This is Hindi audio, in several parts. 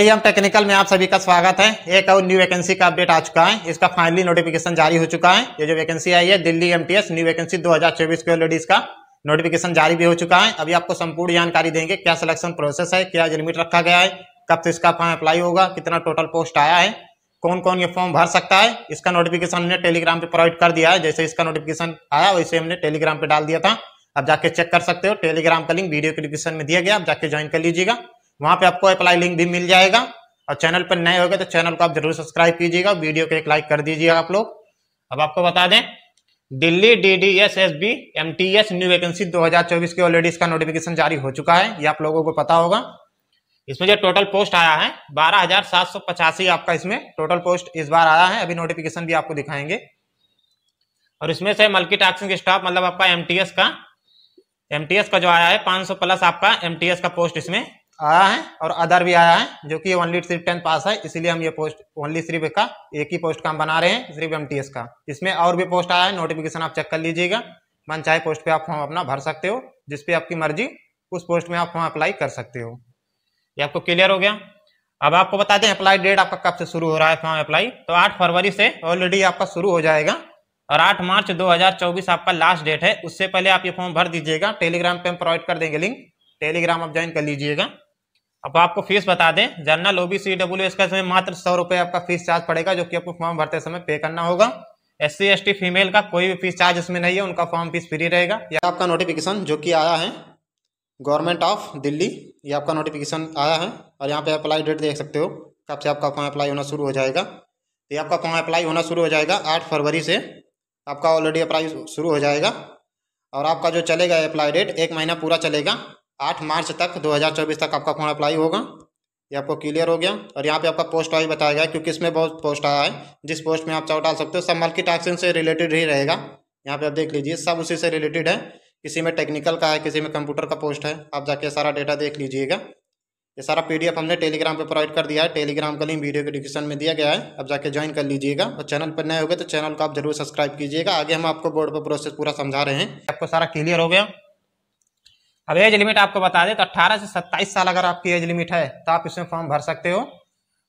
लियम टेक्निकल में आप सभी का स्वागत है एक और न्यू वैकेंसी का अपडेट आ चुका है इसका फाइनली नोटिफिकेशन जारी हो चुका है ये जो वैकेंसी आई है दिल्ली एमटीएस न्यू वैकेंसी 2024 के ऑलरेडी इसका नोटिफिकेशन जारी भी हो चुका है अभी आपको संपूर्ण जानकारी देंगे क्या सिलेक्शन प्रोसेस है क्या लिमिट रखा गया है कब से इसका फॉर्म अप्लाई होगा कितना टोटल पोस्ट आया है कौन कौन ये फॉर्म भर सकता है इसका नोटिफिकेशन हमने टेलीग्राम पे प्रोवाइड कर दिया है जैसे इसका नोटिफिकेशन आया वैसे हमने टेलीग्राम पे डाल दिया था आप जाके चेक कर सकते हो टेलीग्राम का लिंक वीडियो के डिस्क्रिप्शन में दिया गया आप जाके ज्वाइन कर लीजिएगा वहां पे आपको अप्लाई लिंक भी मिल जाएगा और चैनल पर नए होगा तो चैनल को आप जरूर सब्सक्राइब कीजिएगा वीडियो को एक लाइक कर दीजिएगा आप लोग अब आपको बता दें Delhi D D S S B M T S new vacancy 2024 के ऑलरेडी इसका नोटिफिकेशन जारी हो चुका है ये आप लोगों को पता होगा इसमें जो टोटल पोस्ट आया है बारह हजार सात सौ पचासी आपका इसमें टोटल पोस्ट इस बार आया है अभी नोटिफिकेशन भी आपको दिखाएंगे और इसमें से मल्टी टास्किंग स्टाफ मतलब आपका एम का एम का जो आया है 500 प्लस आपका एम का पोस्ट इसमें आया है और अदर भी आया है जो कि ओनली सिर्फ टेंथ पास है इसीलिए हम ये पोस्ट ओनली सिर्फ का एक ही पोस्ट का हम बना रहे हैं सिर्फ एम का इसमें और भी पोस्ट आया है नोटिफिकेशन आप चेक कर लीजिएगा मन चाहे पोस्ट पे आप फॉर्म अपना भर सकते हो जिसपे आपकी मर्जी उस पोस्ट में आप फॉर्म अप्लाई कर सकते हो ये आपको क्लियर हो गया अब आपको बता दें अप्लाई डेट आपका कब से शुरू हो रहा है फॉर्म अप्लाई तो आठ फरवरी से ऑलरेडी आपका शुरू हो जाएगा और 8 मार्च 2024 आपका लास्ट डेट है उससे पहले आप ये फॉर्म भर दीजिएगा टेलीग्राम पे हम प्रोवाइड कर देंगे लिंक टेलीग्राम आप ज्वाइन कर लीजिएगा अब आपको फीस बता दें जनरल ओबीसी डब्ल्यू एस का इसमें मात्र सौ रुपये आपका फीस चार्ज पड़ेगा जो कि आपको फॉर्म भरते समय पे करना होगा S C S T female का कोई भी फीस चार्ज इसमें नहीं है उनका फॉर्म फीस फ्री रहेगा यह आपका नोटिफिकेशन जो कि आया है गवर्नमेंट ऑफ दिल्ली ये आपका नोटिफिकेशन आया है और यहाँ पे अप्लाई डेट देख सकते हो कब से आपका फॉर्म अप्लाई होना शुरू हो जाएगा ये आपका फॉर्म अप्लाई होना शुरू हो जाएगा आठ फरवरी से आपका ऑलरेडी अप्लाई शुरू हो जाएगा और आपका जो चलेगा अप्लाई डेट एक महीना पूरा चलेगा आठ मार्च तक 2024 तक आपका फॉर्म अप्लाई होगा ये आपको क्लियर हो गया और यहाँ पे आपका पोस्ट वाइज बताया गया क्योंकि इसमें बहुत पोस्ट आया है जिस पोस्ट में आप चाव डाल सकते हो सब मल्टी टास्किंग से रिलेटेड ही रहेगा यहाँ पे आप देख लीजिए सब उसी से रिलेटेड है किसी में टेक्निकल का है किसी में कंप्यूटर का पोस्ट है आप जाके सारा डेटा देख लीजिएगा ये सारा पी हमने टेलीग्राम पर प्रोवाइड कर दिया है टेलीग्राम का लिंक वीडियो के डिस्क्रिप्शन में दिया गया है आप जाके ज्वाइन कर लीजिएगा और चैनल पर नए हो तो चैनल को आप जरूर सब्सक्राइब कीजिएगा आगे हम आपको बोर्ड पर प्रोसेस पूरा समझा रहे हैं आपको सारा क्लियर हो गया अब एज लिमिट आपको बता दे तो 18 से 27 साल अगर आपकी एज लिमिट है तो आप इसमें फॉर्म भर सकते हो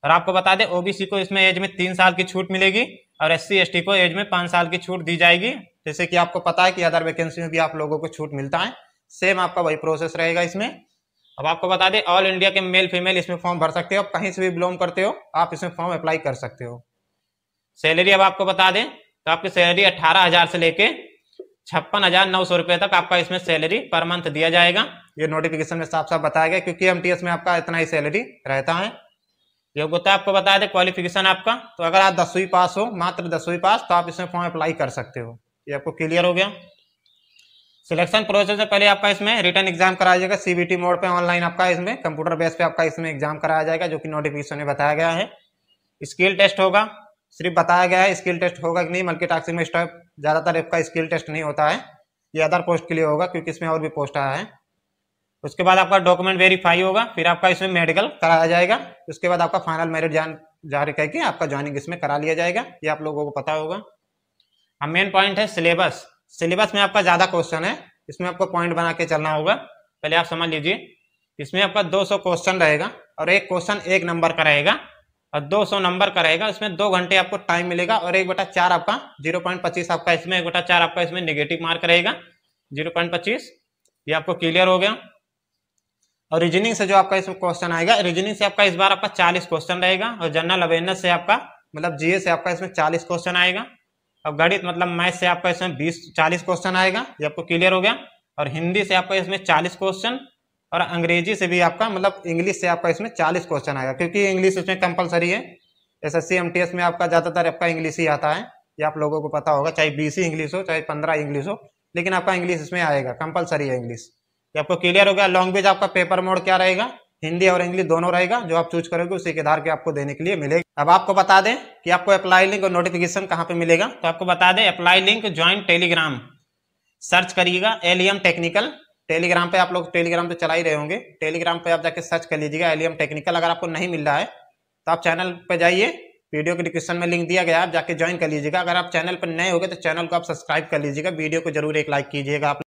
और आपको बता दे ओबीसी को इसमें एज में तीन साल की छूट मिलेगी और एस सी को एज में पाँच साल की छूट दी जाएगी जैसे कि आपको पता है कि अदर वैकेंसी में भी आप लोगों को छूट मिलता है सेम आपका वही प्रोसेस रहेगा इसमें अब आपको बता दें ऑल इंडिया के मेल फीमेल इसमें फॉर्म भर सकते हो कहीं से भी बिलोंग करते हो आप इसमें फॉर्म अप्लाई कर सकते हो सैलरी अब आपको बता दें तो आपकी सैलरी अट्ठारह हजार से लेके छप्पन हजार नौ सौ रुपए तक आपका इसमें सैलरी पर मंथ दिया जाएगा ये नोटिफिकेशन में साफ साफ बताया गया क्योंकि एमटीएस में आपका इतना ही सैलरी रहता है योग्यता आपको बता दें क्वालिफिकेशन आपका तो अगर आप दसवीं पास हो मात्र दसवीं पास तो आप इसमें फॉर्म अप्लाई कर सकते हो ये आपको क्लियर हो गया सिलेक्शन प्रोसेस से पहले आपका इसमें रिटर्न एग्जाम कराया जाएगा सीबीटी मोड पे ऑनलाइन आपका इसमें कंप्यूटर बेस पे आपका इसमें एग्जाम कराया जाएगा जो कि नोटिफिकेशन में बताया गया है स्किल टेस्ट होगा सिर्फ बताया गया है स्किल टेस्ट होगा कि नहीं मल्टी में स्टाफ ज़्यादातर आपका स्किल टेस्ट नहीं होता है ये अदर पोस्ट के लिए होगा क्योंकि इसमें और भी पोस्ट आया है उसके बाद आपका डॉक्यूमेंट वेरीफाई होगा फिर आपका इसमें मेडिकल कराया जाएगा उसके बाद आपका फाइनल मेरिट जान जारी करके आपका ज्वाइनिंग इसमें करा लिया जाएगा ये आप लोगों को पता होगा अब मेन पॉइंट है सिलेबस सिलेबस में आपका ज़्यादा क्वेश्चन है इसमें आपको पॉइंट बना के चलना होगा पहले आप समझ लीजिए इसमें आपका 200 क्वेश्चन रहेगा और एक क्वेश्चन एक नंबर का रहेगा और 200 नंबर का रहेगा इसमें दो घंटे आपको टाइम मिलेगा और एक बटा चार आपका जीरो पॉइंट पच्चीस आपका इसमें एक बटा चार आपका इसमें निगेटिव मार्क रहेगा जीरो पॉइंट पच्चीस ये आपको क्लियर हो गया और रीजनिंग से जो आपका इसमें क्वेश्चन आएगा रीजनिंग से आपका इस बार आपका चालीस क्वेश्चन रहेगा और जनरल अवेयरनेस से आपका मतलब जीए से आपका इसमें चालीस क्वेश्चन आएगा और गणित मतलब मैथ से आपका इसमें बीस चालीस क्वेश्चन आएगा ये आपको क्लियर हो गया और हिंदी से आपका इसमें चालीस क्वेश्चन और अंग्रेजी से भी आपका मतलब इंग्लिश से आपका इसमें चालीस क्वेश्चन आएगा क्योंकि इंग्लिश इसमें कंपलसरी है एस एस में आपका ज़्यादातर आपका इंग्लिश ही आता है ये आप लोगों को पता होगा चाहे बीस इंग्लिश हो चाहे पंद्रह इंग्लिश हो लेकिन आपका इंग्लिश इसमें आएगा कंपलसरी है इंग्लिश ये आपको क्लियर हो गया लैंग्वेज आपका पेपर मोड क्या रहेगा हिंदी और इंग्लिश दोनों रहेगा जो आप चूज करोगे उसी के आधार के आपको देने के लिए मिलेगा अब आपको बता दें कि आपको अप्लाई लिंक और नोटिफिकेशन कहाँ पे मिलेगा तो आपको बता दें apply link join telegram search करिएगा एलियम टेक्निकल e टेलीग्राम पे आप लोग टेलीग्राम तो चला ही रहे होंगे टेलीग्राम पे आप जाके सर्च कर लीजिएगा एलियम टेक्निकल अगर आपको नहीं मिल रहा है तो आप चैनल पे जाइए वीडियो के डिस्क्रिप्शन में लिंक दिया गया है आप जाके ज्वाइन कर लीजिएगा अगर आप चैनल पर नए होगे तो चैनल को आप सब्सक्राइब कर लीजिएगा वीडियो को जरूर एक लाइक कीजिएगा आप